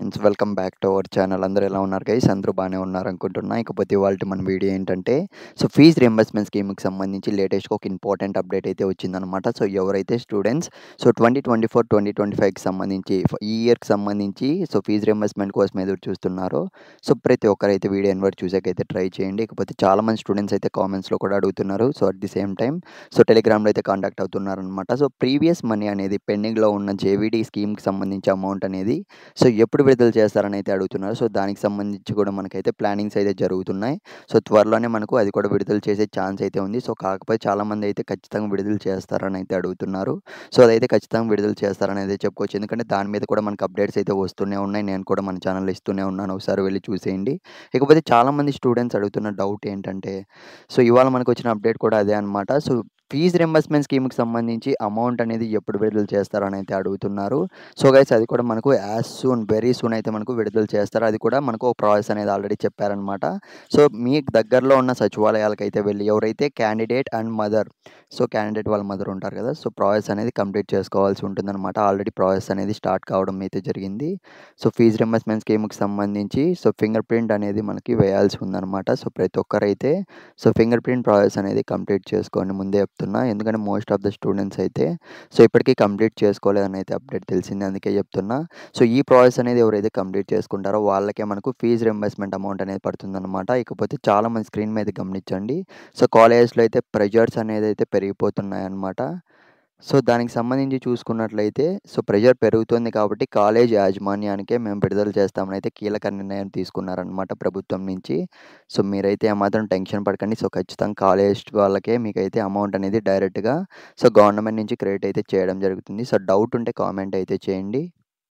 friends welcome back to our channel అందరూ ఎలా ఉన్నారు గైస్ అందరూ బాగానే ఉన్నారు అనుకుంటున్నా ఇకపోతే వాళ్ళ మన వీడియో ఏంటంటే సో ఫీజ్ రియంబర్స్మెంట్ స్కీమ్కి సంబంధించి లేటెస్ట్గా ఒక ఇంపార్టెంట్ అప్డేట్ అయితే వచ్చిందనమాట సో ఎవరైతే students so twenty twenty four twenty twenty ఫైవ్కి సంబంధించి ఈ ఇయర్కి సంబంధించి సో ఫీజ్ రియంబర్స్మెంట్ కోసం ఎదురు చూస్తున్నారో సో ప్రతి ఒక్కరైతే వీడియో ఎన్వర్ట్ చూసాకైతే ట్రై చేయండి ఇకపోతే చాలామంది స్టూడెంట్స్ అయితే కామెంట్స్లో కూడా అడుగుతున్నారు so at the same time so టెలిగ్రామ్లో అయితే కాంటాక్ట్ అవుతున్నారనమాట సో ప్రీవియస్ మనీ అనేది పెండింగ్లో ఉన్న జేవీడీ స్కీమ్కి సంబంధించి అమౌంట్ అనేది సో ఎప్పుడు విడుదల చేస్తారని అయితే అడుగుతున్నారు సో దానికి సంబంధించి కూడా మనకైతే ప్లానింగ్స్ అయితే జరుగుతున్నాయి సో త్వరలోనే మనకు అది కూడా విడుదల చేసే ఛాన్స్ అయితే ఉంది సో కాకపోతే చాలామంది అయితే ఖచ్చితంగా విడుదల చేస్తారని అయితే అడుగుతున్నారు సో అదైతే ఖచ్చితంగా విడుదల చేస్తారని అయితే చెప్పుకోవచ్చు ఎందుకంటే దాని మీద కూడా మనకు అప్డేట్స్ అయితే వస్తూనే ఉన్నాయి నేను కూడా మన ఛానల్లో ఇస్తూనే ఉన్నాను ఒకసారి వెళ్ళి చూసేయండి ఇకపోతే చాలామంది స్టూడెంట్స్ అడుగుతున్న డౌట్ ఏంటంటే సో ఇవాళ మనకు వచ్చిన అప్డేట్ కూడా అదే అనమాట సో ఫీజ్ రింబర్స్మెంట్ స్కీమ్కి సంబంధించి అమౌంట్ అనేది ఎప్పుడు విడుదల చేస్తారని అయితే అడుగుతున్నారు సో గైస్ అది కూడా మనకు యాజ్ సూన్ వెరీ సూన్ అయితే మనకు విడుదల చేస్తారు అది కూడా మనకు ఒక ప్రాసెస్ అనేది ఆల్రెడీ చెప్పారనమాట సో మీకు దగ్గరలో ఉన్న సచివాలయాలకు అయితే వెళ్ళి ఎవరైతే candidate and mother so candidate వాళ్ళ మదర్ ఉంటారు కదా సో ప్రాసెస్ అనేది కంప్లీట్ చేసుకోవాల్సి ఉంటుందన్నమాట ఆల్రెడీ ప్రాసెస్ అనేది స్టార్ట్ కావడం అయితే జరిగింది సో ఫీజ్ రింబర్స్మెంట్ స్కీమ్కి సంబంధించి సో ఫింగర్ ప్రింట్ అనేది మనకి వేయాల్సి ఉందన్నమాట సో ప్రతి ఒక్కరైతే సో ఫింగర్ ప్రింట్ ప్రాసెస్ అనేది కంప్లీట్ చేసుకోండి ముందే చెప్తున్నా ఎందుకంటే మోస్ట్ ఆఫ్ ద స్టూడెంట్స్ అయితే సో ఇప్పటికీ కంప్లీట్ చేసుకోలేదని అయితే అప్డేట్ తెలిసింది అందుకే చెప్తున్నా సో ఈ ప్రాసెస్ అనేది ఎవరైతే కంప్లీట్ చేసుకుంటారో వాళ్ళకే మనకు ఫీజు రింబర్స్మెంట్ అమౌంట్ అనేది పడుతుందన్నమాట ఇకపోతే చాలామంది స్క్రీన్ మీద గమనించండి సో కాలేజెస్లో అయితే ప్రెజర్స్ అనేది అయితే పెరిగిపోతున్నాయి అన్నమాట సో దానికి సంబంధించి చూసుకున్నట్లయితే సో ప్రెషర్ పెరుగుతుంది కాబట్టి కాలేజ్ యాజమాన్యానికే మేము విడుదల చేస్తామని అయితే కీలక నిర్ణయం తీసుకున్నారనమాట ప్రభుత్వం నుంచి సో మీరైతే మాత్రం టెన్షన్ పడకండి సో ఖచ్చితంగా కాలేజ్ వాళ్ళకే మీకైతే అమౌంట్ అనేది డైరెక్ట్గా సో గవర్నమెంట్ నుంచి క్రెడిట్ అయితే చేయడం జరుగుతుంది సో డౌట్ ఉంటే కామెంట్ అయితే చేయండి